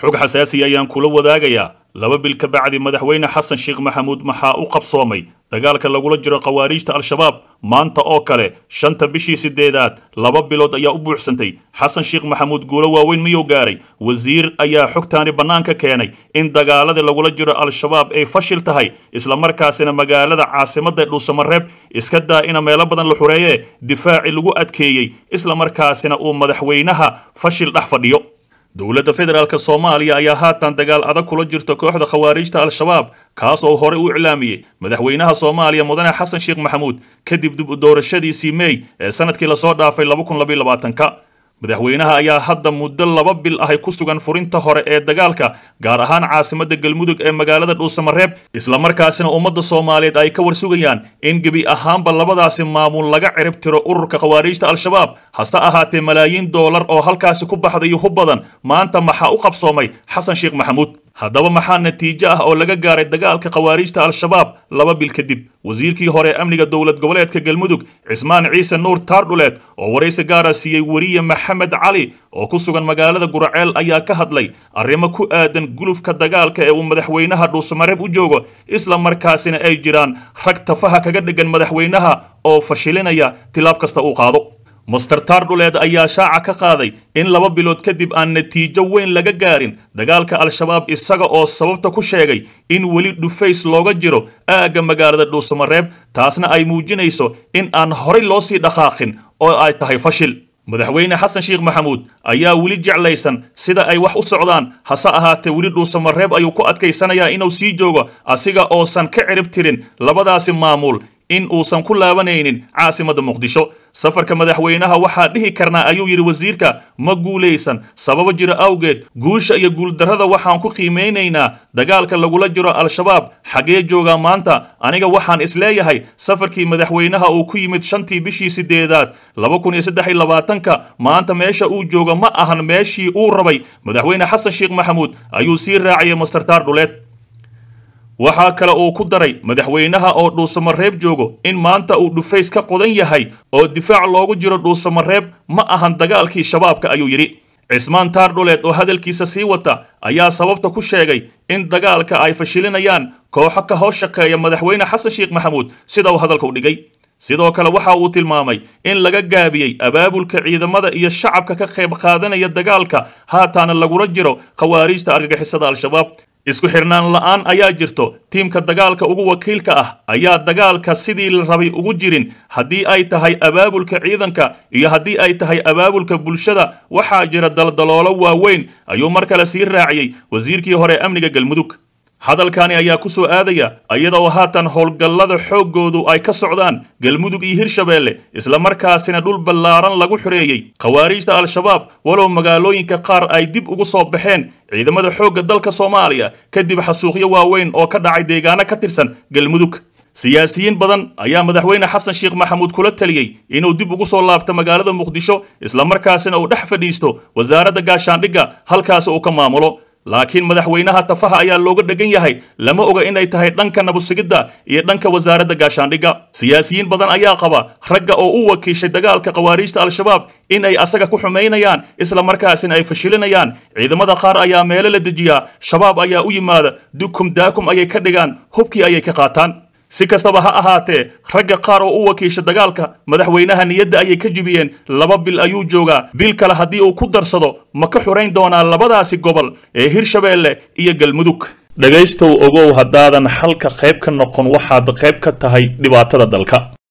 xog xasaasi ayaan kula wadaagayaa laba bil ka bacdi madaxweyne xasan sheekh maxamuud maxaa u qabsoomay dagaalka lagula jiro khawaariijta al-shabaab maanta oo kale shanta bishii siddeedaad laba bilood ayaa u buuxsantay xasan sheekh maxamuud guulo waaweyn miyuu gaaray wasiir ayaa xogtaani bannaanka keenay in dagaalada lagula jiro al-shabaab ay fashil tahay isla markaasina magaalada caasimadda dhuusamareeb iska daa ina meelo badan la xureeyee difaaci lagu adkeeyey isla markaasina uu madaxweynaha fashil dhex fadhiyo dowladda federaalk soomaaliya ayaa haatan dagaal adag kula jirta kooxda khawaariijta al-shabaab kaas oo horey u iclaamiyey madaxweynaha soomaaliya mudane xasan sheekh maxamuud kadib dib u doorashadiisii mey ee sanadkii lasoo dhaafay madaxweynaha ayaa hadda muddo laba bil ahay ku sugan furinta hore ee dagaalka gaar ahaan caasimadda galmudug ee magaalada dhuusamareeb isla markaasina ummadda soomaaliyeed ay ka war sugayaan in gebi ahaanba labadaasi maamuul laga cirib tiro ururka khawaariijta al-shabaab hase ahaatee malaayiin doolar oo halkaasi ku baxday hub badan maanta maxaa u qabsoomay xasan sheekh maxamuud haddaba maxaa natiijo ah oo laga gaaray dagaalka khawaariijta al-shabaab laba bil kadib wasiirkii hore amniga dowlad goboleedka galmudug cismaan ciise nuur taardhuleed oo waraysi gaara siiyey weriye maxamed cali oo ku sugan magaalada guraceel ayaa ka hadlay arrimo ku aadan gulufka dagaalka ee uu madaxweynaha dhuusamareeb u joogo isla markaasina ay jiraan rag tafaha kaga dheggan madaxweynaha oo fashilinaya tilaab kasta uu qaado master taardhuleed ayaa shaaca ka qaaday in laba bilood kadib aan natiijo weyn laga gaarin dagaalka al-shabaab isaga oo sababta ku sheegay in weli dhufays looga jiro aagga magaalada dhuusamareeb taasna ay muujinayso in aan horay loo sii dhaqaaqin oo ay tahay fashil madaxweyne xasan sheekh maxamuud ayaa weli jeclaysan sida ay wax u socdaan hase ahaatee weli dhuusamareeb ayuu ku adkaysanayaa inuu sii joogo asiga oosan ka cirib tirin labadaasi maamul in uusan ku laabanaynin caasimadda muqdisho safarka madaxweynaha waxaa dhihi karnaa ayuu yidhi wasiirka ma guulaysan sababo jiro awgeed guusha iyo guuldarrada waxaan ku qiimaynaynaa dagaalka lagula jiro al-shabaab xaggee joogaa maanta aniga waxaan isleeyahay safarkii madaxweynaha uu ku yimid shantii bishii siddeedaad laba kun iyo saddex iyo labaatanka maanta meesha uu joogo ma ahan meeshii uu rabay madaxweyne xasan sheekh maxamuud ayuu sii raaciyay mastartaar dhuleed waxaa kale uu ku daray madaxweynaha oo dhuusamareeb joogo in maanta uu dhufays ka qodan yahay oo difaac loogu jiro dhuusamareeb ma ahan dagaalkii shabaabka ayuu yidhi cismaan taar dhuleed oo hadalkiisa sii wata ayaa sababta ku sheegay in dagaalka ay fashilinayaan kooxo ka hoos shaqeeya madaxweyne xasan sheekh maxamuud sida uu hadalka u dhigay sidoo kale waxa uu tilmaamay in laga gaabiyey abaabulka ciidamada iyo shacabka ka qayb qaadanaya dagaalka haataana lagula jiro khawaariijta argagixisada al-shabaab isku xirnaan la'aan ayaa jirto tiimka dagaalka ugu wakiilka ah ayaa dagaalka sidii la rabay ugu jirin haddii ay tahay abaabulka ciidanka iyo haddii ay tahay abaabulka bulshada waxaa jira daldaloolo waaweyn ayuu mar kale sii raaciyey wasiirkii hore amniga galmudug hadalkani ayaa ku soo aadaya iyadoo haatan howlgallada xooggoodu ay ka socdaan galmudug iyo hirshabeelle markaasina dhul ballaaran lagu xoreeyey khawaariijta al-shabaab walow magaalooyinka qaar ay dib ugu soo baxeen ciidamada xoogga dalka soomaaliya kadib xasuuqyo waaweyn oo ka dhacay deegaano ka tirsan galmudug siyaasiyiin badan ayaa madaxweyne xasan sheekh maxamuud kula taliyey inuu dib ugu soo laabto magaalada muqdisho isla markaasina uu dhex fadhiisto wasaaradda gaashaandhigga halkaasi uu ka maamulo laakiin madaxweynaha tafaha ayaa looga dheggan yahay lama oga inay tahay dhanka nabadsigidda iyo dhanka wasaaradda gaashaandhigga siyaasiyiin badan ayaa qaba ragga oo u wakiishay dagaalka khawaariijta al-shabaab in ay asaga ku xumaynayaan isla markaasina ay fashilinayaan ciidamada qaar ayaa meelo la dejiyaa shabaab ayaa u yimaada dukum daakum ayay ka dhigaan hubkii ayay ka qaataan si kastaba ha ahaatee ragga qaar oo u wakiisha dagaalka madaxweynaha niyadda ayay ka jibiyeen laba bil ayuu joogaa bil kale haddii uu ku darsado ma ka xurayn doonaa labadaasi gobol ee hirshabeelle iyo galmudug dhegaystow ogow haddaadan xalka qayb ka noqon waxaad qayb ka tahay dhibaatada dalka